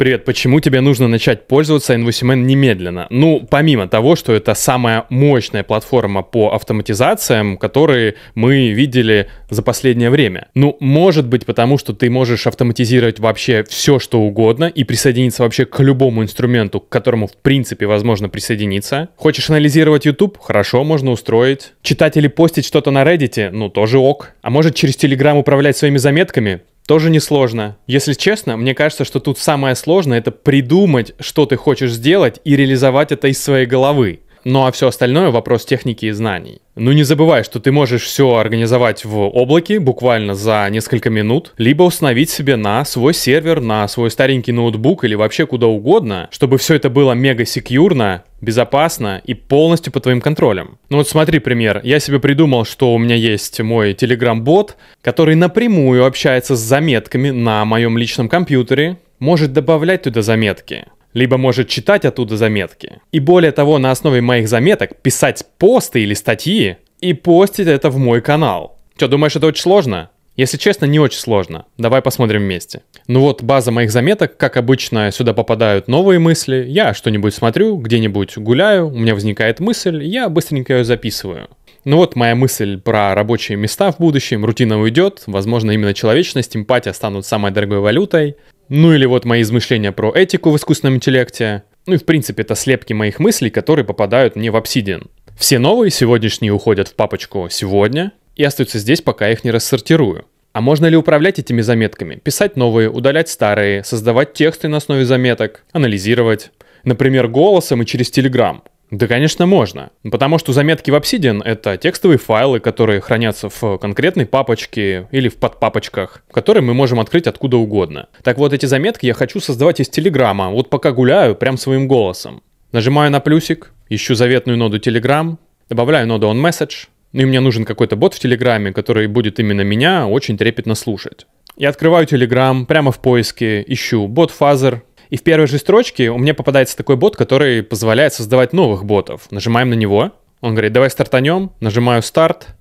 Привет, почему тебе нужно начать пользоваться N8N немедленно? Ну, помимо того, что это самая мощная платформа по автоматизациям, которые мы видели за последнее время. Ну, может быть, потому что ты можешь автоматизировать вообще все, что угодно и присоединиться вообще к любому инструменту, к которому, в принципе, возможно присоединиться. Хочешь анализировать YouTube? Хорошо, можно устроить. Читать или постить что-то на Reddit? Ну, тоже ок. А может через Telegram управлять своими заметками? тоже несложно. Если честно, мне кажется, что тут самое сложное это придумать, что ты хочешь сделать и реализовать это из своей головы. Ну а все остальное вопрос техники и знаний. Ну не забывай, что ты можешь все организовать в облаке буквально за несколько минут, либо установить себе на свой сервер, на свой старенький ноутбук или вообще куда угодно, чтобы все это было мега секьюрно, безопасно и полностью под твоим контролем. Ну вот смотри пример. Я себе придумал, что у меня есть мой Telegram-бот, который напрямую общается с заметками на моем личном компьютере, может добавлять туда заметки либо может читать оттуда заметки. И более того, на основе моих заметок писать посты или статьи и постить это в мой канал. Че, думаешь, это очень сложно? Если честно, не очень сложно. Давай посмотрим вместе. Ну вот, база моих заметок, как обычно, сюда попадают новые мысли. Я что-нибудь смотрю, где-нибудь гуляю, у меня возникает мысль, я быстренько ее записываю. Ну вот моя мысль про рабочие места в будущем, рутина уйдет, возможно именно человечность, эмпатия станут самой дорогой валютой. Ну или вот мои измышления про этику в искусственном интеллекте. Ну и в принципе это слепки моих мыслей, которые попадают мне в Obsidian. Все новые сегодняшние уходят в папочку «Сегодня» и остаются здесь, пока я их не рассортирую. А можно ли управлять этими заметками? Писать новые, удалять старые, создавать тексты на основе заметок, анализировать. Например, голосом и через Telegram. Да, конечно, можно. Потому что заметки в Obsidian — это текстовые файлы, которые хранятся в конкретной папочке или в подпапочках, которые мы можем открыть откуда угодно. Так вот, эти заметки я хочу создавать из Телеграма, вот пока гуляю, прям своим голосом. Нажимаю на плюсик, ищу заветную ноду Telegram, добавляю ноду onMessage, ну и мне нужен какой-то бот в Телеграме, который будет именно меня очень трепетно слушать. Я открываю Telegram, прямо в поиске ищу бот Фазер, и в первой же строчке у меня попадается такой бот, который позволяет создавать новых ботов. Нажимаем на него. Он говорит, давай стартанем. Нажимаю старт.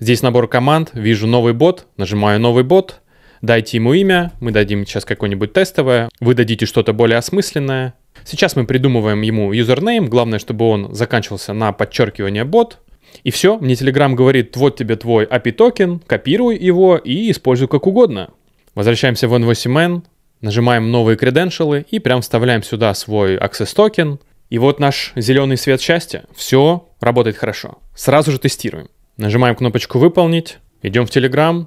Здесь набор команд. Вижу новый бот. Нажимаю новый бот. Дайте ему имя. Мы дадим сейчас какое-нибудь тестовое. Вы дадите что-то более осмысленное. Сейчас мы придумываем ему юзернейм. Главное, чтобы он заканчивался на подчеркивание бот. И все, мне Telegram говорит, вот тебе твой API токен, копируй его и используй как угодно. Возвращаемся в N8N, Нажимаем новые креденшалы и прям вставляем сюда свой Access токен. И вот наш зеленый свет счастья. Все работает хорошо. Сразу же тестируем. Нажимаем кнопочку «Выполнить», идем в Telegram,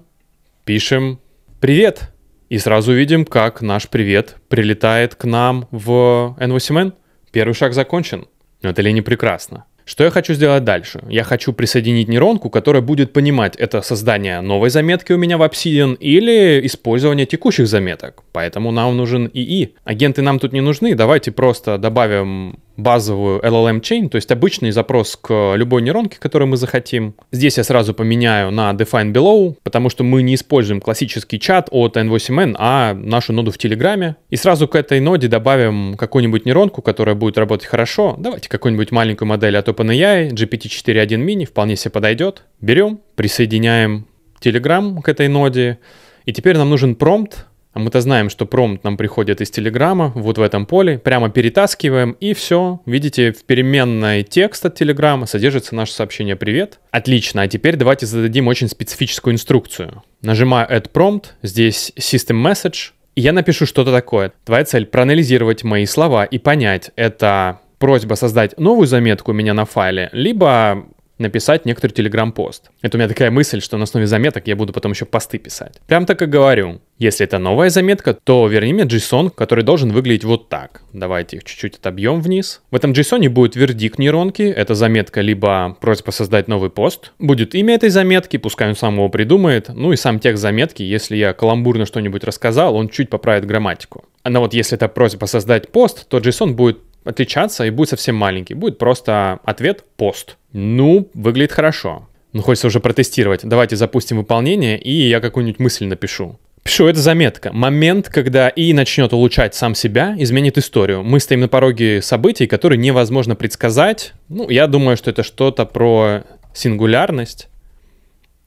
пишем «Привет!» И сразу видим, как наш привет прилетает к нам в N8N. Первый шаг закончен. это ли не прекрасно? Что я хочу сделать дальше? Я хочу присоединить нейронку, которая будет понимать, это создание новой заметки у меня в Obsidian или использование текущих заметок. Поэтому нам нужен ИИ. Агенты нам тут не нужны, давайте просто добавим базовую LLM Chain, то есть обычный запрос к любой нейронке, которую мы захотим. Здесь я сразу поменяю на Define Below, потому что мы не используем классический чат от N8N, а нашу ноду в Телеграме. И сразу к этой ноде добавим какую-нибудь нейронку, которая будет работать хорошо. Давайте какую-нибудь маленькую модель а от OpenAI, GPT-4.1 mini вполне себе подойдет. Берем, присоединяем Telegram к этой ноде. И теперь нам нужен промпт. А мы-то знаем, что промпт нам приходит из Телеграма, вот в этом поле. Прямо перетаскиваем, и все. Видите, в переменной текст от Телеграма содержится наше сообщение «Привет». Отлично, а теперь давайте зададим очень специфическую инструкцию. Нажимаю «Add prompt», здесь «System message», и я напишу что-то такое. Твоя цель — проанализировать мои слова и понять, это просьба создать новую заметку у меня на файле, либо написать некоторый телеграм-пост. Это у меня такая мысль, что на основе заметок я буду потом еще посты писать. Прям так и говорю. Если это новая заметка, то верни мне JSON, который должен выглядеть вот так. Давайте их чуть-чуть отобьем вниз. В этом JSON будет вердикт нейронки. Это заметка либо просьба создать новый пост. Будет имя этой заметки, пускай он сам его придумает. Ну и сам текст заметки. Если я каламбурно что-нибудь рассказал, он чуть поправит грамматику. Но а вот если это просьба создать пост, то JSON будет отличаться и будет совсем маленький. Будет просто ответ пост. Ну, выглядит хорошо. Ну, хочется уже протестировать. Давайте запустим выполнение, и я какую-нибудь мысль напишу. Пишу, это заметка. Момент, когда и начнет улучшать сам себя, изменит историю. Мы стоим на пороге событий, которые невозможно предсказать. Ну, я думаю, что это что-то про сингулярность.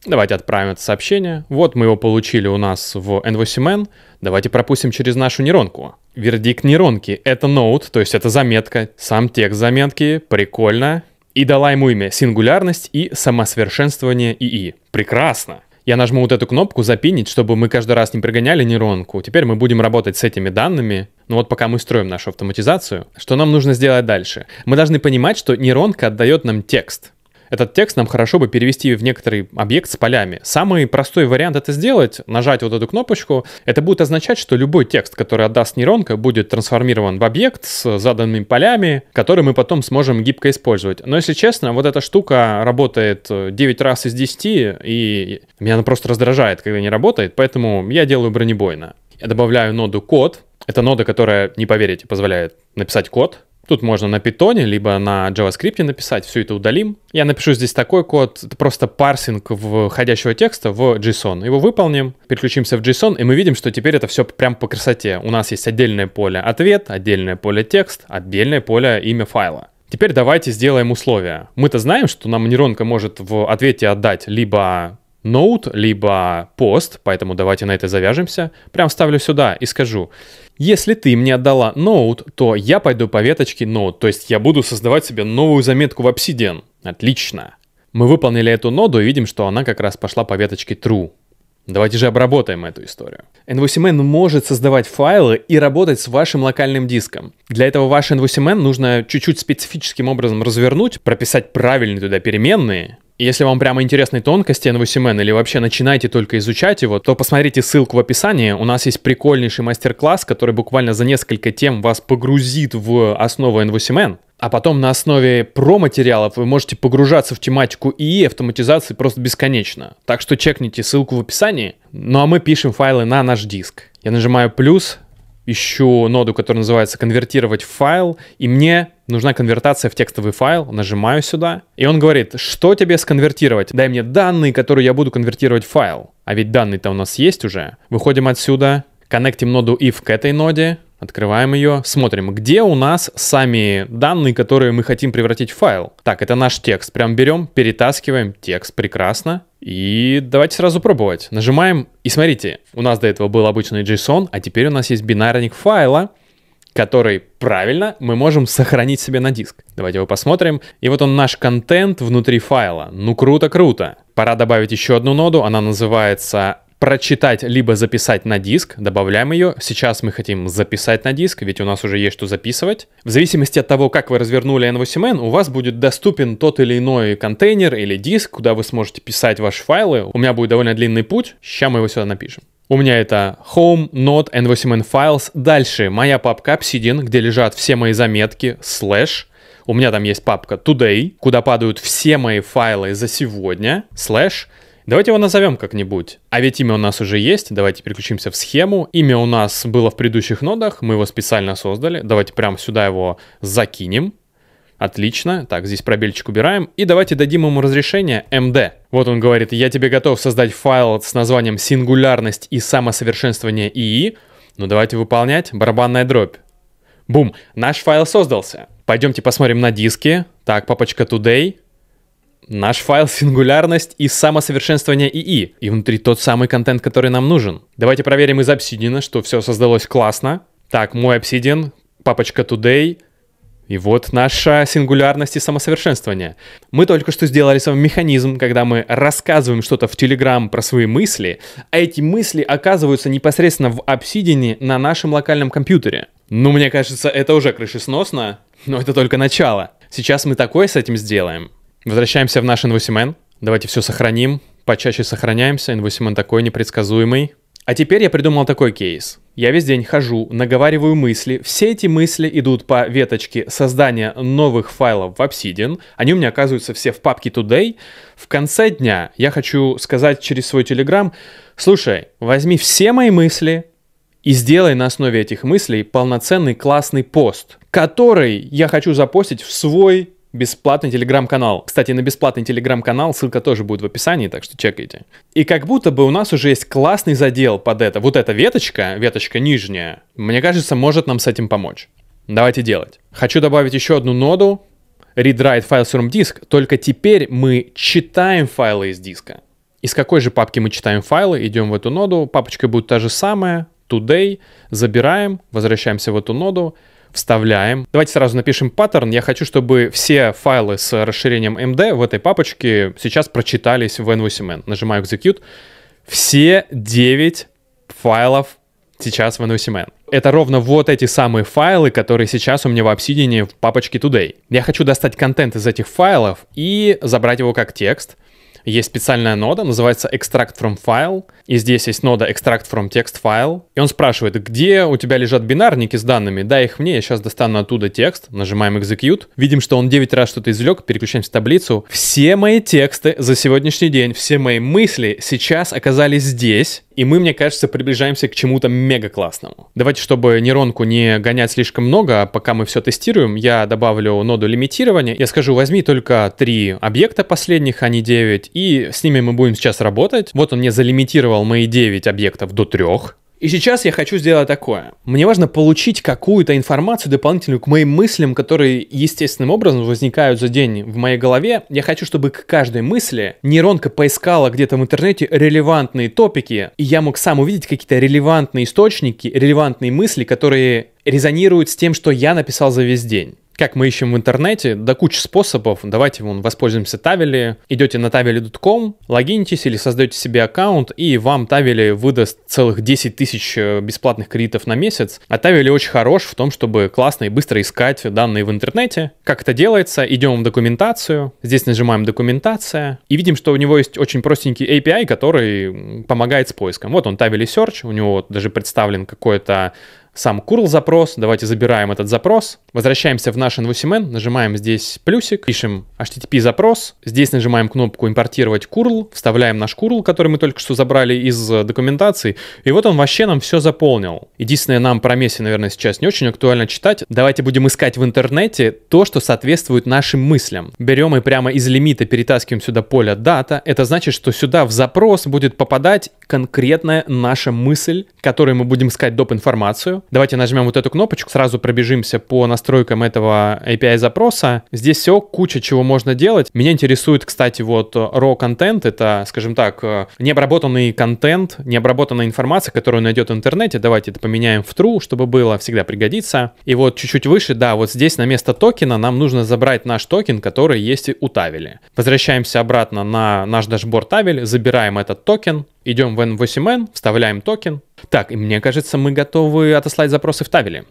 Давайте отправим это сообщение. Вот мы его получили у нас в NVCMN. Давайте пропустим через нашу нейронку вердикт нейронки. Это ноут, то есть это заметка, сам текст заметки, прикольно. И дала ему имя «Сингулярность» и «Самосовершенствование ИИ». Прекрасно! Я нажму вот эту кнопку «Запинить», чтобы мы каждый раз не пригоняли нейронку. Теперь мы будем работать с этими данными. но ну вот пока мы строим нашу автоматизацию, что нам нужно сделать дальше? Мы должны понимать, что нейронка отдает нам текст. Этот текст нам хорошо бы перевести в некоторый объект с полями. Самый простой вариант это сделать, нажать вот эту кнопочку. Это будет означать, что любой текст, который отдаст нейронка, будет трансформирован в объект с заданными полями, который мы потом сможем гибко использовать. Но если честно, вот эта штука работает 9 э, раз из 10, и меня она просто раздражает, когда не работает, поэтому я делаю бронебойно. Я добавляю ноду код. Это нода, которая, не поверите, позволяет написать код. Тут можно на питоне, либо на JavaScript написать, все это удалим. Я напишу здесь такой код, это просто парсинг входящего текста в JSON. Его выполним, переключимся в JSON, и мы видим, что теперь это все прям по красоте. У нас есть отдельное поле ответ, отдельное поле текст, отдельное поле имя файла. Теперь давайте сделаем условия. Мы-то знаем, что нам нейронка может в ответе отдать либо note, либо пост, поэтому давайте на это завяжемся, прям ставлю сюда и скажу, если ты мне отдала ноут, то я пойду по веточке ноут, то есть я буду создавать себе новую заметку в Obsidian. Отлично. Мы выполнили эту ноду и видим, что она как раз пошла по веточке true. Давайте же обработаем эту историю. NVCMN может создавать файлы и работать с вашим локальным диском. Для этого ваш NVCMN нужно чуть-чуть специфическим образом развернуть, прописать правильные туда переменные, если вам прямо интересны тонкости NVCMN или вообще начинаете только изучать его, то посмотрите ссылку в описании. У нас есть прикольнейший мастер-класс, который буквально за несколько тем вас погрузит в основу NVCMN. А потом на основе про-материалов вы можете погружаться в тематику и автоматизации просто бесконечно. Так что чекните ссылку в описании. Ну а мы пишем файлы на наш диск. Я нажимаю плюс, ищу ноду, которая называется «конвертировать в файл», и мне нужна конвертация в текстовый файл, нажимаю сюда, и он говорит, что тебе сконвертировать? Дай мне данные, которые я буду конвертировать в файл. А ведь данные-то у нас есть уже. Выходим отсюда, коннектим ноду if к этой ноде, Открываем ее, смотрим, где у нас сами данные, которые мы хотим превратить в файл. Так, это наш текст. Прям берем, перетаскиваем текст, прекрасно. И давайте сразу пробовать. Нажимаем, и смотрите, у нас до этого был обычный JSON, а теперь у нас есть бинарник файла, который правильно мы можем сохранить себе на диск. Давайте его посмотрим. И вот он наш контент внутри файла. Ну круто-круто. Пора добавить еще одну ноду, она называется прочитать, либо записать на диск, добавляем ее. Сейчас мы хотим записать на диск, ведь у нас уже есть что записывать. В зависимости от того, как вы развернули N8N, у вас будет доступен тот или иной контейнер или диск, куда вы сможете писать ваши файлы. У меня будет довольно длинный путь, сейчас мы его сюда напишем. У меня это Home, Node, N8N Files. Дальше моя папка Obsidian, где лежат все мои заметки, слэш. У меня там есть папка Today, куда падают все мои файлы за сегодня, слэш. Давайте его назовем как-нибудь. А ведь имя у нас уже есть, давайте переключимся в схему. Имя у нас было в предыдущих нодах, мы его специально создали. Давайте прямо сюда его закинем. Отлично. Так, здесь пробельчик убираем. И давайте дадим ему разрешение MD. Вот он говорит, я тебе готов создать файл с названием «Сингулярность и самосовершенствование ИИ». Ну давайте выполнять. Барабанная дробь. Бум, наш файл создался. Пойдемте посмотрим на диски. Так, папочка Today наш файл сингулярность и самосовершенствование ИИ. И внутри тот самый контент, который нам нужен. Давайте проверим из обсидиана, что все создалось классно. Так, мой обсидиан, папочка today, и вот наша сингулярность и самосовершенствование. Мы только что сделали с вами механизм, когда мы рассказываем что-то в Телеграм про свои мысли, а эти мысли оказываются непосредственно в обсидине на нашем локальном компьютере. Ну, мне кажется, это уже крышесносно, но это только начало. Сейчас мы такое с этим сделаем, Возвращаемся в наш InvoCMN. Давайте все сохраним. Почаще сохраняемся. InvoCMN такой непредсказуемый. А теперь я придумал такой кейс. Я весь день хожу, наговариваю мысли. Все эти мысли идут по веточке создания новых файлов в Obsidian. Они у меня оказываются все в папке Today. В конце дня я хочу сказать через свой Telegram, слушай, возьми все мои мысли, и сделай на основе этих мыслей полноценный классный пост, который я хочу запостить в свой бесплатный телеграм-канал. Кстати, на бесплатный телеграм-канал ссылка тоже будет в описании, так что чекайте. И как будто бы у нас уже есть классный задел под это. Вот эта веточка, веточка нижняя, мне кажется, может нам с этим помочь. Давайте делать. Хочу добавить еще одну ноду. Read-write файл from диск. Только теперь мы читаем файлы из диска. Из какой же папки мы читаем файлы? Идем в эту ноду. Папочка будет та же самая. Today. Забираем. Возвращаемся в эту ноду вставляем. Давайте сразу напишем паттерн. Я хочу, чтобы все файлы с расширением MD в этой папочке сейчас прочитались в NVCMN. Нажимаю Execute. Все 9 файлов сейчас в NVCMN. Это ровно вот эти самые файлы, которые сейчас у меня в Obsidian в папочке Today. Я хочу достать контент из этих файлов и забрать его как текст — есть специальная нода, называется extract from file, и здесь есть нода extract from text file, и он спрашивает, где у тебя лежат бинарники с данными, дай их мне, я сейчас достану оттуда текст, нажимаем execute, видим, что он 9 раз что-то извлек, переключаемся в таблицу, все мои тексты за сегодняшний день, все мои мысли сейчас оказались здесь, и мы, мне кажется, приближаемся к чему-то мега классному. Давайте, чтобы нейронку не гонять слишком много, а пока мы все тестируем, я добавлю ноду лимитирования. Я скажу, возьми только три объекта последних, а не 9, и с ними мы будем сейчас работать. Вот он мне залимитировал мои 9 объектов до 3. И сейчас я хочу сделать такое. Мне важно получить какую-то информацию дополнительную к моим мыслям, которые естественным образом возникают за день в моей голове. Я хочу, чтобы к каждой мысли нейронка поискала где-то в интернете релевантные топики, и я мог сам увидеть какие-то релевантные источники, релевантные мысли, которые резонируют с тем, что я написал за весь день как мы ищем в интернете, да куча способов. Давайте вон, воспользуемся Тавели. Идете на taveli.com, логинитесь или создаете себе аккаунт, и вам Тавели выдаст целых 10 тысяч э, бесплатных кредитов на месяц. А Тавели очень хорош в том, чтобы классно и быстро искать данные в интернете. Как это делается? Идем в документацию. Здесь нажимаем «Документация». И видим, что у него есть очень простенький API, который помогает с поиском. Вот он, Тавели Search. У него даже представлен какой-то сам curl запрос. Давайте забираем этот запрос. Возвращаемся в наш InvoCMN, нажимаем здесь плюсик, пишем HTTP запрос. Здесь нажимаем кнопку импортировать curl, вставляем наш curl, который мы только что забрали из э, документации. И вот он вообще нам все заполнил. Единственное, нам про Месси, наверное, сейчас не очень актуально читать. Давайте будем искать в интернете то, что соответствует нашим мыслям. Берем и прямо из лимита перетаскиваем сюда поле дата. Это значит, что сюда в запрос будет попадать конкретная наша мысль, которой мы будем искать доп. информацию. Давайте нажмем вот эту кнопочку, сразу пробежимся по настройкам этого API запроса. Здесь все, куча чего можно делать. Меня интересует, кстати, вот э, raw контент, это, скажем так, э, необработанный контент, необработанная информация, которую он найдет в интернете. Давайте это поменяем в true, чтобы было, всегда пригодится. И вот чуть-чуть выше, да, вот здесь на место токена нам нужно забрать наш токен, который есть у Тавеля. Возвращаемся обратно на наш дашборд Тавель, забираем этот токен, идем в N8N, вставляем токен. Так, и мне кажется, мы готовы отослать запросы в Тавеле.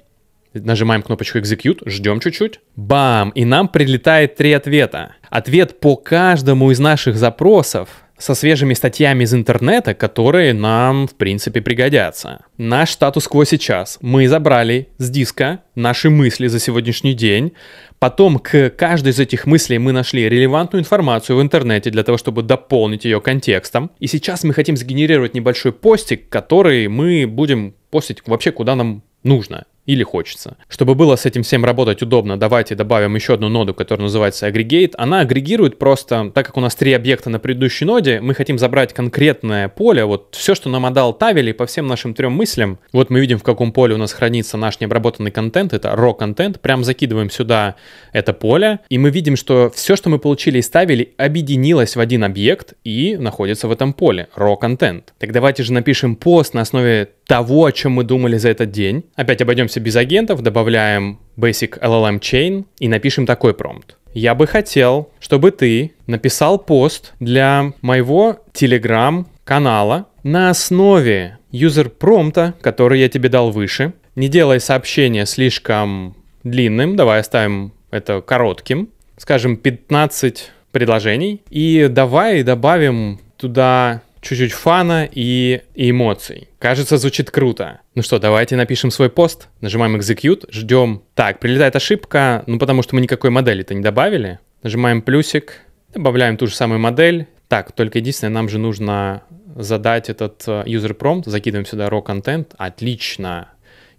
Нажимаем кнопочку Execute, ждем чуть-чуть. Бам! И нам прилетает три ответа. Ответ по каждому из наших запросов со свежими статьями из интернета, которые нам, в принципе, пригодятся. Наш статус-кво сейчас. Мы забрали с диска наши мысли за сегодняшний день. Потом к каждой из этих мыслей мы нашли релевантную информацию в интернете для того, чтобы дополнить ее контекстом. И сейчас мы хотим сгенерировать небольшой постик, который мы будем постить вообще куда нам нужно или хочется. Чтобы было с этим всем работать удобно, давайте добавим еще одну ноду, которая называется aggregate. Она агрегирует просто, так как у нас три объекта на предыдущей ноде, мы хотим забрать конкретное поле, вот все, что нам отдал Тавели по всем нашим трем мыслям. Вот мы видим, в каком поле у нас хранится наш необработанный контент, это raw контент, прям закидываем сюда это поле, и мы видим, что все, что мы получили из Тавели, объединилось в один объект и находится в этом поле, raw контент. Так давайте же напишем пост на основе того, о чем мы думали за этот день. Опять обойдемся без агентов, добавляем Basic LLM Chain и напишем такой промпт. Я бы хотел, чтобы ты написал пост для моего Telegram канала на основе юзер-промпта, который я тебе дал выше. Не делай сообщение слишком длинным, давай оставим это коротким, скажем, 15 предложений. И давай добавим туда чуть-чуть фана и, и эмоций. Кажется, звучит круто. Ну что, давайте напишем свой пост, нажимаем Execute, ждем. Так, прилетает ошибка, ну потому что мы никакой модели-то не добавили. Нажимаем плюсик, добавляем ту же самую модель. Так, только единственное, нам же нужно задать этот user э, prompt, закидываем сюда raw content. Отлично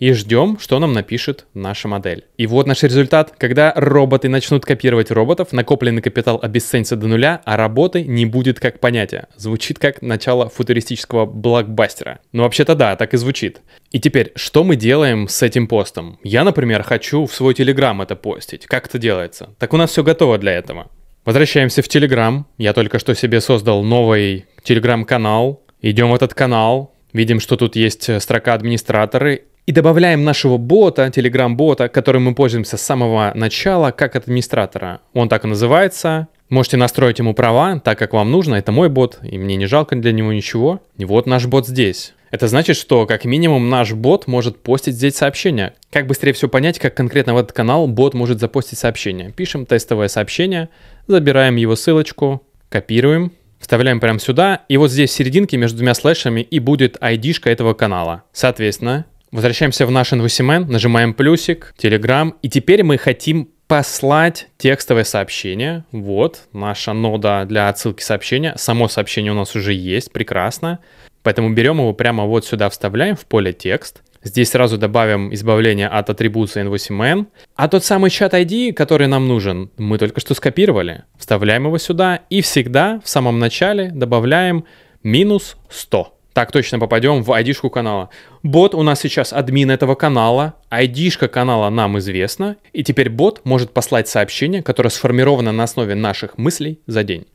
и ждем, что нам напишет наша модель. И вот наш результат. Когда роботы начнут копировать роботов, накопленный капитал обесценится до нуля, а работы не будет как понятия. Звучит как начало футуристического блокбастера. Но ну, вообще-то да, так и звучит. И теперь, что мы делаем с этим постом? Я, например, хочу в свой Телеграм это постить. Как это делается? Так у нас все готово для этого. Возвращаемся в Телеграм. Я только что себе создал новый Телеграм-канал. Идем в этот канал, видим, что тут есть э, строка администраторы и добавляем нашего бота, Telegram бота которым мы пользуемся с самого начала, как администратора. Он так и называется. Можете настроить ему права, так как вам нужно. Это мой бот, и мне не жалко для него ничего. И вот наш бот здесь. Это значит, что как минимум наш бот может постить здесь сообщения. Как быстрее все понять, как конкретно в этот канал бот может запостить сообщение? Пишем тестовое сообщение, забираем его ссылочку, копируем, вставляем прямо сюда, и вот здесь в серединке между двумя слэшами и будет id этого канала. Соответственно, Возвращаемся в наш InVCMN, нажимаем плюсик, Telegram, и теперь мы хотим послать текстовое сообщение. Вот наша нода для отсылки сообщения. Само сообщение у нас уже есть, прекрасно. Поэтому берем его прямо вот сюда, вставляем в поле текст. Здесь сразу добавим избавление от атрибуции N8N. А тот самый чат ID, который нам нужен, мы только что скопировали. Вставляем его сюда и всегда в самом начале добавляем минус 100. Так точно попадем в айдишку канала. Бот у нас сейчас админ этого канала, айдишка канала нам известна, и теперь бот может послать сообщение, которое сформировано на основе наших мыслей за день.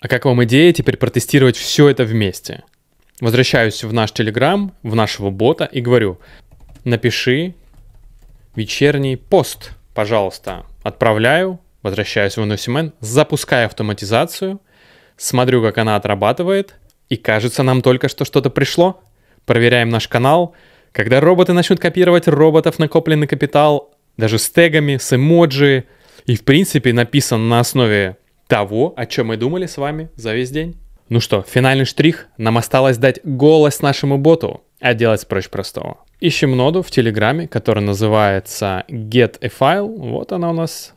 А как вам идея теперь протестировать все это вместе? Возвращаюсь в наш Телеграм, в нашего бота и говорю, напиши вечерний пост, пожалуйста. Отправляю, возвращаюсь в NoSimen, запускаю автоматизацию, смотрю, как она отрабатывает – и кажется, нам только что что-то пришло. Проверяем наш канал. Когда роботы начнут копировать роботов накопленный капитал, даже с тегами, с эмоджи, и в принципе написан на основе того, о чем мы думали с вами за весь день. Ну что, финальный штрих. Нам осталось дать голос нашему боту, а делать проще простого. Ищем ноду в Телеграме, которая называется get a file. Вот она у нас.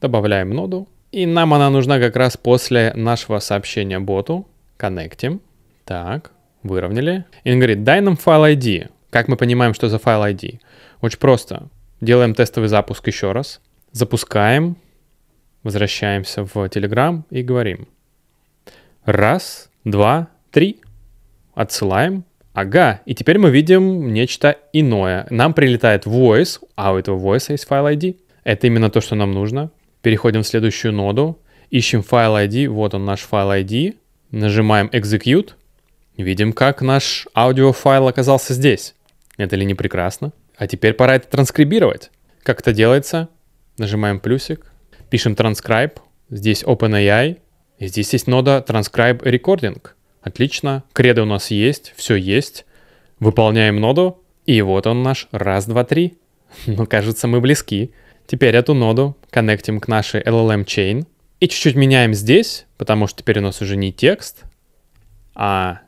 Добавляем ноду. И нам она нужна как раз после нашего сообщения боту. Коннектим. Так, выровняли. И он говорит, дай нам файл ID. Как мы понимаем, что за файл ID? Очень просто. Делаем тестовый запуск еще раз. Запускаем. Возвращаемся в Telegram и говорим. Раз, два, три. Отсылаем. Ага, и теперь мы видим нечто иное. Нам прилетает voice, а у этого voice есть файл ID. Это именно то, что нам нужно. Переходим в следующую ноду, ищем файл ID, вот он наш файл ID, нажимаем execute, Видим, как наш аудиофайл оказался здесь. Это ли не прекрасно? А теперь пора это транскрибировать. Как это делается? Нажимаем плюсик, пишем transcribe, здесь OpenAI, и здесь есть нода transcribe recording. Отлично, кредо у нас есть, все есть. Выполняем ноду, и вот он наш раз, два, три. Но ну, кажется, мы близки. Теперь эту ноду коннектим к нашей LLM эм chain. И чуть-чуть меняем здесь, потому что теперь у нас уже не текст, а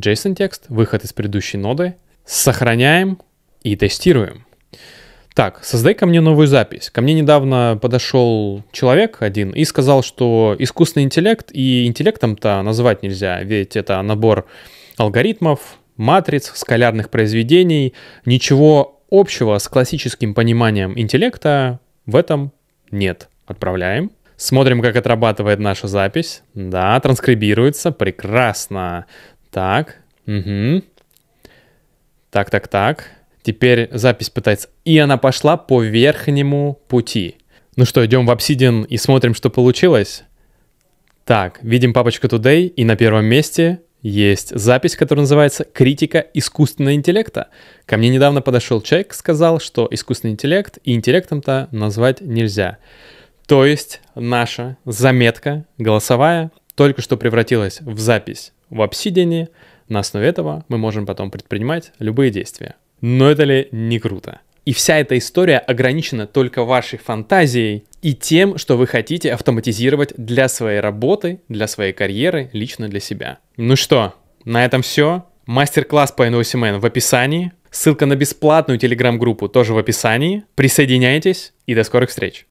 JSON текст, выход из предыдущей ноды, сохраняем и тестируем. Так, создай ко мне новую запись. Ко мне недавно подошел человек один и сказал, что искусственный интеллект и интеллектом-то назвать нельзя, ведь это набор алгоритмов, матриц, скалярных произведений. Ничего общего с классическим пониманием интеллекта в этом нет. Отправляем. Смотрим, как отрабатывает наша запись. Да, транскрибируется. Прекрасно. Так. Угу. Так, так, так. Теперь запись пытается. И она пошла по верхнему пути. Ну что, идем в Obsidian и смотрим, что получилось. Так, видим папочку Today, и на первом месте есть запись, которая называется «Критика искусственного интеллекта». Ко мне недавно подошел человек, сказал, что искусственный интеллект и интеллектом-то назвать нельзя. То есть наша заметка голосовая только что превратилась в запись в обсидиане, на основе этого мы можем потом предпринимать любые действия. Но это ли не круто? И вся эта история ограничена только вашей фантазией и тем, что вы хотите автоматизировать для своей работы, для своей карьеры, лично для себя. Ну что, на этом все. Мастер-класс по NOSMN в описании. Ссылка на бесплатную телеграм-группу тоже в описании. Присоединяйтесь и до скорых встреч.